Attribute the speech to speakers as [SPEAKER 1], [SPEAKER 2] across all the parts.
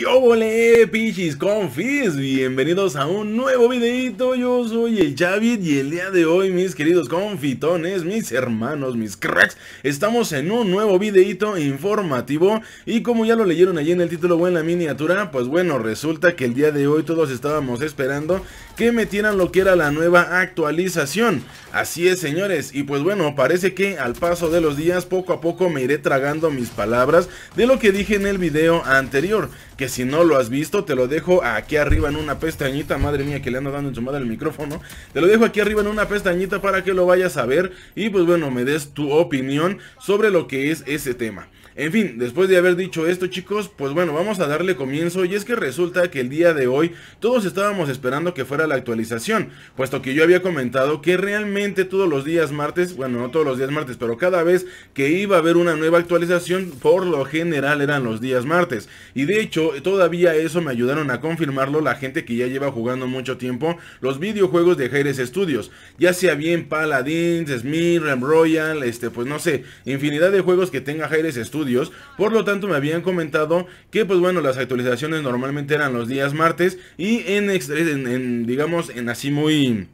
[SPEAKER 1] Yo ole, pichis confis? Bienvenidos a un nuevo videito, yo soy el Javid y el día de hoy, mis queridos confitones, mis hermanos, mis cracks Estamos en un nuevo videito informativo y como ya lo leyeron allí en el título o en la miniatura Pues bueno, resulta que el día de hoy todos estábamos esperando que metieran lo que era la nueva actualización Así es señores, y pues bueno, parece que al paso de los días poco a poco me iré tragando mis palabras de lo que dije en el video anterior que si no lo has visto, te lo dejo aquí arriba en una pestañita, madre mía que le ando dando en su madre el micrófono, te lo dejo aquí arriba en una pestañita para que lo vayas a ver y pues bueno, me des tu opinión sobre lo que es ese tema. En fin, después de haber dicho esto chicos, pues bueno, vamos a darle comienzo y es que resulta que el día de hoy todos estábamos esperando que fuera la actualización, puesto que yo había comentado que realmente todos los días martes, bueno no todos los días martes, pero cada vez que iba a haber una nueva actualización, por lo general eran los días martes. Y de hecho, todavía eso me ayudaron a confirmarlo la gente que ya lleva jugando mucho tiempo los videojuegos de Jaires Studios, ya sea bien Paladins, Smith, Royal, este pues no sé, infinidad de juegos que tenga Jaires Studios por lo tanto, me habían comentado que, pues bueno, las actualizaciones normalmente eran los días martes. Y en, en, en digamos, en así muy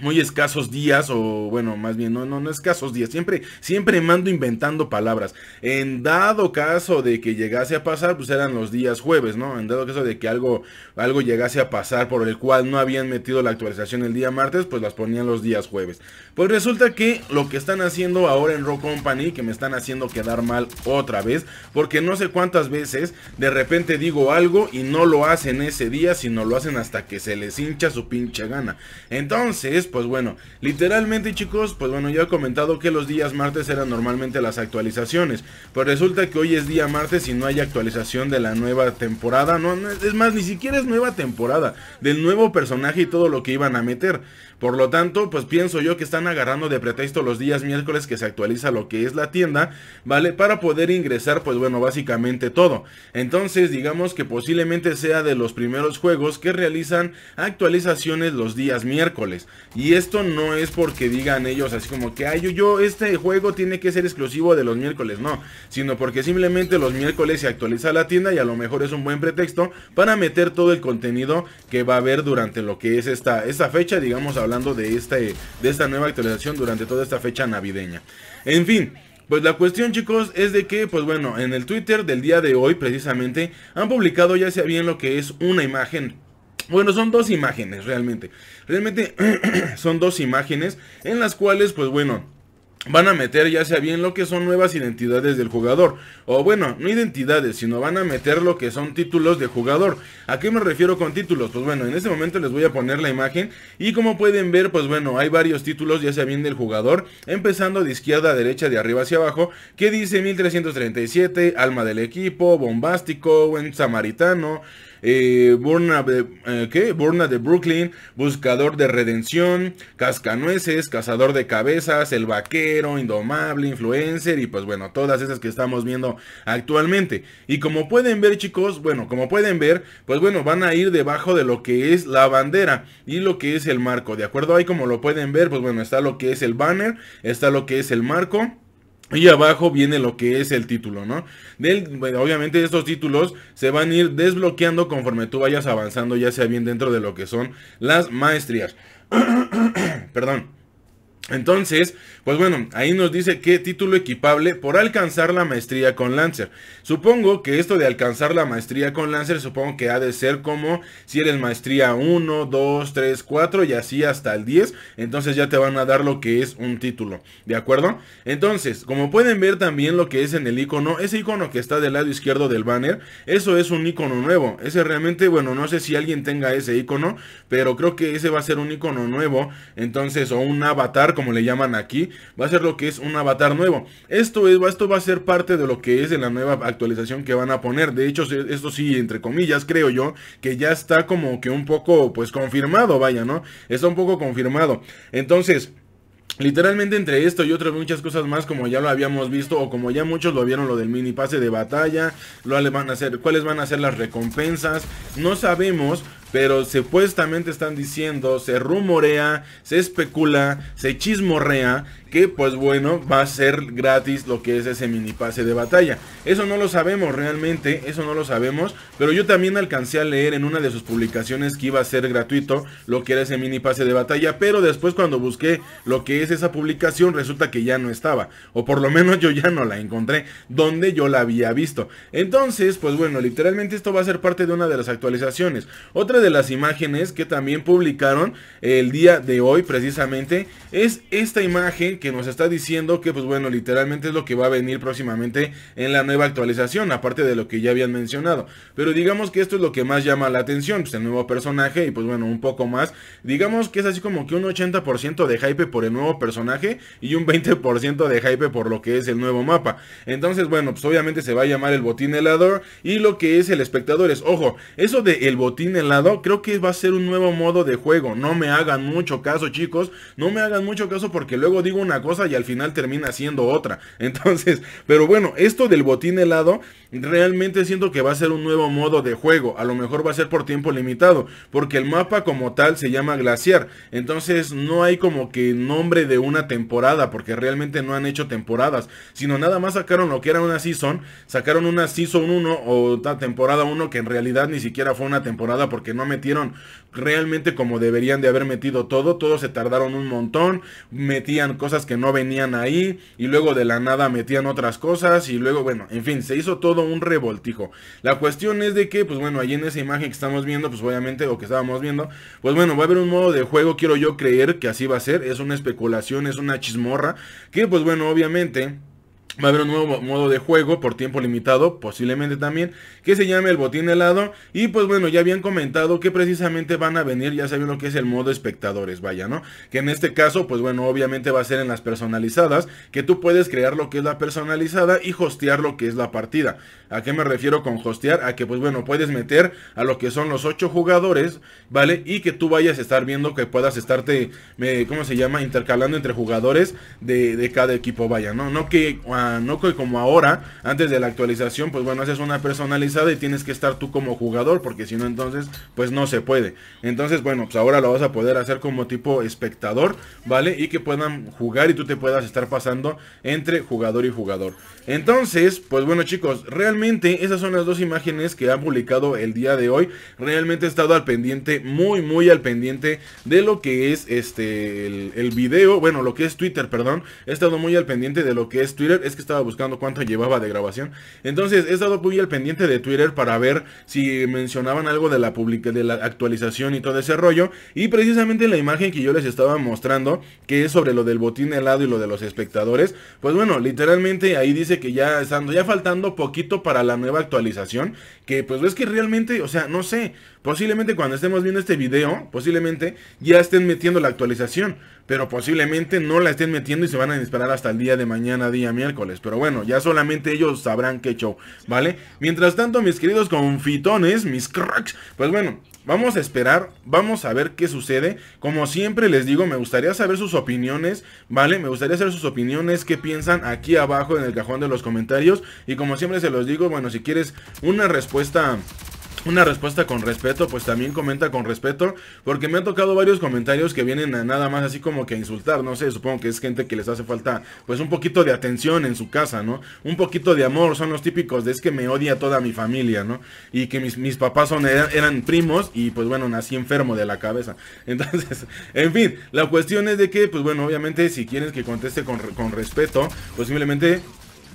[SPEAKER 1] muy escasos días, o bueno, más bien, no, no, no escasos días, siempre, siempre mando inventando palabras. En dado caso de que llegase a pasar, pues eran los días jueves, ¿no? En dado caso de que algo, algo llegase a pasar por el cual no habían metido la actualización el día martes, pues las ponían los días jueves. Pues resulta que lo que están haciendo ahora en Rock Company, que me están haciendo quedar mal otra vez, porque no sé cuántas veces de repente digo algo y no lo hacen ese día, sino lo hacen hasta que se les hincha su pinche gana. Entonces, pues bueno, literalmente chicos, pues bueno, ya he comentado que los días martes eran normalmente las actualizaciones, pues resulta que hoy es día martes y no hay actualización de la nueva temporada, no, es más, ni siquiera es nueva temporada, del nuevo personaje y todo lo que iban a meter. Por lo tanto, pues pienso yo que están agarrando de pretexto los días miércoles que se actualiza lo que es la tienda, ¿vale? Para poder ingresar, pues bueno, básicamente todo. Entonces, digamos que posiblemente sea de los primeros juegos que realizan actualizaciones los días miércoles. Y esto no es porque digan ellos así como que, ay, yo, yo, este juego tiene que ser exclusivo de los miércoles, no, sino porque simplemente los miércoles se actualiza la tienda y a lo mejor es un buen pretexto para meter todo el contenido que va a haber durante lo que es esta, esta fecha, digamos, hablando de, este, de esta nueva actualización durante toda esta fecha navideña. En fin, pues la cuestión chicos es de que, pues bueno, en el Twitter del día de hoy precisamente han publicado ya sea bien lo que es una imagen bueno, son dos imágenes realmente. Realmente son dos imágenes en las cuales, pues bueno, van a meter ya sea bien lo que son nuevas identidades del jugador o bueno, no identidades, sino van a meter lo que son títulos de jugador. ¿A qué me refiero con títulos? Pues bueno, en este momento les voy a poner la imagen y como pueden ver, pues bueno, hay varios títulos ya sea bien del jugador, empezando de izquierda a derecha, de arriba hacia abajo, que dice 1337, alma del equipo, bombástico, buen samaritano, eh, Burna de, eh, Burna de Brooklyn, Buscador de Redención, Cascanueces, Cazador de Cabezas, El Vaquero, Indomable, Influencer y pues bueno, todas esas que estamos viendo actualmente. Y como pueden ver chicos, bueno, como pueden ver, pues bueno, van a ir debajo de lo que es la bandera y lo que es el marco, ¿de acuerdo? Ahí como lo pueden ver, pues bueno, está lo que es el banner, está lo que es el marco. Y abajo viene lo que es el título, ¿no? Del, obviamente estos títulos se van a ir desbloqueando conforme tú vayas avanzando, ya sea bien dentro de lo que son las maestrías. Perdón. Entonces, pues bueno, ahí nos dice que título equipable por alcanzar la maestría con Lancer. Supongo que esto de alcanzar la maestría con Lancer, supongo que ha de ser como si eres maestría 1, 2, 3, 4 y así hasta el 10. Entonces ya te van a dar lo que es un título, ¿de acuerdo? Entonces, como pueden ver también lo que es en el icono, ese icono que está del lado izquierdo del banner, eso es un icono nuevo. Ese realmente, bueno, no sé si alguien tenga ese icono, pero creo que ese va a ser un icono nuevo. Entonces, o un avatar, como le llaman aquí va a ser lo que es un avatar nuevo. Esto, es, esto va a ser parte de lo que es de la nueva actualización que van a poner. De hecho, esto sí, entre comillas, creo yo, que ya está como que un poco, pues confirmado, vaya, ¿no? Está un poco confirmado. Entonces... Literalmente entre esto y otras muchas cosas más, como ya lo habíamos visto, o como ya muchos lo vieron, lo del mini pase de batalla, lo van a hacer, cuáles van a ser las recompensas, no sabemos, pero supuestamente están diciendo, se rumorea, se especula, se chismorrea que pues bueno, va a ser gratis lo que es ese mini pase de batalla. Eso no lo sabemos realmente, eso no lo sabemos, pero yo también alcancé a leer en una de sus publicaciones que iba a ser gratuito lo que era ese mini pase de batalla, pero después cuando busqué lo que es esa publicación resulta que ya no estaba, o por lo menos yo ya no la encontré donde yo la había visto. Entonces, pues bueno, literalmente esto va a ser parte de una de las actualizaciones. Otra de las imágenes que también publicaron el día de hoy precisamente es esta imagen que nos está diciendo que pues bueno, literalmente es lo que va a venir próximamente en la nueva actualización, aparte de lo que ya habían mencionado. Pero digamos que esto es lo que más llama la atención, pues el nuevo personaje y pues bueno, un poco más. Digamos que es así como que un 80% de hype por el nuevo personaje y un 20% de hype por lo que es el nuevo mapa. Entonces bueno, pues obviamente se va a llamar el botín helador y lo que es el espectador es, ojo, eso de el botín helado creo que va a ser un nuevo modo de juego. No me hagan mucho caso chicos, no me hagan mucho caso porque luego digo un una cosa y al final termina siendo otra. Entonces, pero bueno, esto del botín helado, realmente siento que va a ser un nuevo modo de juego. A lo mejor va a ser por tiempo limitado, porque el mapa como tal se llama Glaciar. Entonces, no hay como que nombre de una temporada, porque realmente no han hecho temporadas, sino nada más sacaron lo que era una season, sacaron una season 1 o temporada 1 que en realidad ni siquiera fue una temporada porque no metieron realmente como deberían de haber metido todo, todo se tardaron un montón, metían cosas que no venían ahí y luego de la nada metían otras cosas y luego, bueno, en fin, se hizo todo un revoltijo. La cuestión es de que, pues bueno, allí en esa imagen que estamos viendo, pues obviamente, o que estábamos viendo, pues bueno, va a haber un modo de juego, quiero yo creer que así va a ser, es una especulación, es una chismorra, que pues bueno, obviamente... Va a haber un nuevo modo de juego por tiempo limitado, posiblemente también, que se llame el botín helado. Y pues bueno, ya habían comentado que precisamente van a venir, ya saben lo que es el modo espectadores, vaya, ¿no? Que en este caso, pues bueno, obviamente va a ser en las personalizadas, que tú puedes crear lo que es la personalizada y hostear lo que es la partida. ¿A qué me refiero con hostear? A que pues bueno, puedes meter a lo que son los 8 jugadores, ¿vale? Y que tú vayas a estar viendo que puedas estarte, eh, ¿cómo se llama? Intercalando entre jugadores de, cada equipo, vaya, ¿no? No que... Ah, no como ahora, antes de la actualización, pues bueno, haces una personalizada y tienes que estar tú como jugador, porque si no entonces, pues no se puede. Entonces, bueno, pues ahora lo vas a poder hacer como tipo espectador, ¿vale? Y que puedan jugar y tú te puedas estar pasando entre jugador y jugador. Entonces, pues bueno chicos, realmente esas son las dos imágenes que han publicado el día de hoy. Realmente he estado al pendiente, muy, muy al pendiente de lo que es este, el, video, bueno, lo que es Twitter, perdón. He estado muy al pendiente de lo que es Twitter. Es estaba buscando cuánto llevaba de grabación. Entonces he estado muy al pendiente de Twitter para ver si mencionaban algo de la, de la actualización y todo ese rollo. Y precisamente la imagen que yo les estaba mostrando, que es sobre lo del botín helado y lo de los espectadores, pues bueno, literalmente ahí dice que ya estando, ya faltando poquito para la nueva actualización, que pues es que realmente, o sea, no sé, Posiblemente cuando estemos viendo este video, posiblemente ya estén metiendo la actualización, pero posiblemente no la estén metiendo y se van a esperar hasta el día de mañana, día miércoles. Pero bueno, ya solamente ellos sabrán qué show, ¿vale? Mientras tanto, mis queridos confitones, mis cracks, pues bueno, Vamos a esperar, vamos a ver qué sucede. Como siempre les digo, me gustaría saber sus opiniones, ¿vale? Me gustaría saber sus opiniones, qué piensan aquí abajo en el cajón de los comentarios. Y como siempre se los digo, bueno, si quieres una respuesta una respuesta con respeto, pues también comenta con respeto, porque me han tocado varios comentarios que vienen a nada más así como que a insultar, no sé, supongo que es gente que les hace falta pues un poquito de atención en su casa, ¿no? Un poquito de amor, son los típicos de es que me odia toda mi familia, ¿no? Y que mis, mis papás son, eran, primos y pues bueno, nací enfermo de la cabeza. Entonces, en fin, la cuestión es de que pues bueno, obviamente si quieres que conteste con, con respeto, posiblemente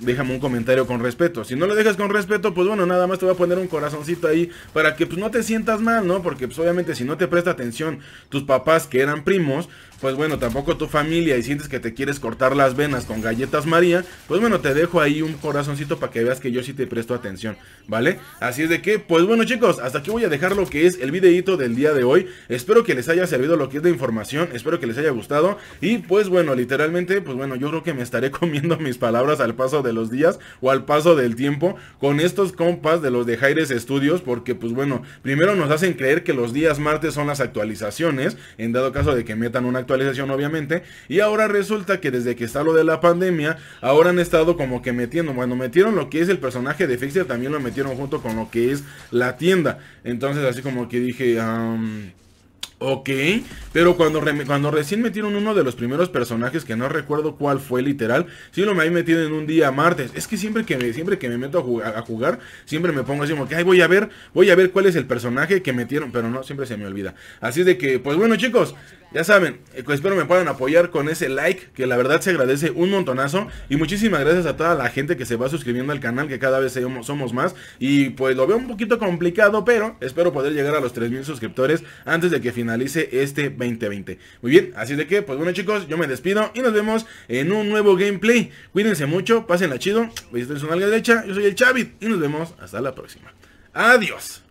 [SPEAKER 1] déjame un comentario con respeto. Si no lo dejas con respeto, pues bueno, nada más te voy a poner un corazoncito ahí para que pues no te sientas mal, ¿no? Porque pues obviamente si no te presta atención tus papás que eran primos, pues bueno, tampoco tu familia y sientes que te quieres cortar las venas con galletas María, pues bueno, te dejo ahí un corazoncito para que veas que yo sí te presto atención, ¿vale? Así es de que, pues bueno chicos, hasta aquí voy a dejar lo que es el videito del día de hoy. Espero que les haya servido lo que es de información, espero que les haya gustado y pues bueno, literalmente, pues bueno, yo creo que me estaré comiendo mis palabras al paso de los días o al paso del tiempo con estos compas de los de Jaires Studios porque pues bueno, primero nos hacen creer que los días martes son las actualizaciones, en dado caso de que metan una actualización obviamente, y ahora resulta que desde que está lo de la pandemia, ahora han estado como que metiendo, bueno, metieron lo que es el personaje de Fixer, también lo metieron junto con lo que es la tienda, entonces así como que dije... Ok, pero cuando, cuando recién metieron uno de los primeros personajes, que no recuerdo cuál fue literal, sí lo me había metido en un día martes. Es que siempre que me, siempre que me meto a jugar, siempre me pongo así como que, voy a ver, voy a ver cuál es el personaje que metieron, pero no, siempre se me olvida. Así de que, pues bueno chicos, ya saben, eh, espero me puedan apoyar con ese like, que la verdad se agradece un montonazo. Y muchísimas gracias a toda la gente que se va suscribiendo al canal, que cada vez somos más. Y pues lo veo un poquito complicado, pero espero poder llegar a los 3.000 suscriptores antes de que finalice este 2020. Muy bien, así de que, pues bueno chicos, yo me despido y nos vemos en un nuevo gameplay. Cuídense mucho, la chido, visiten su nalga derecha, yo soy el Chavit y nos vemos hasta la próxima. Adiós.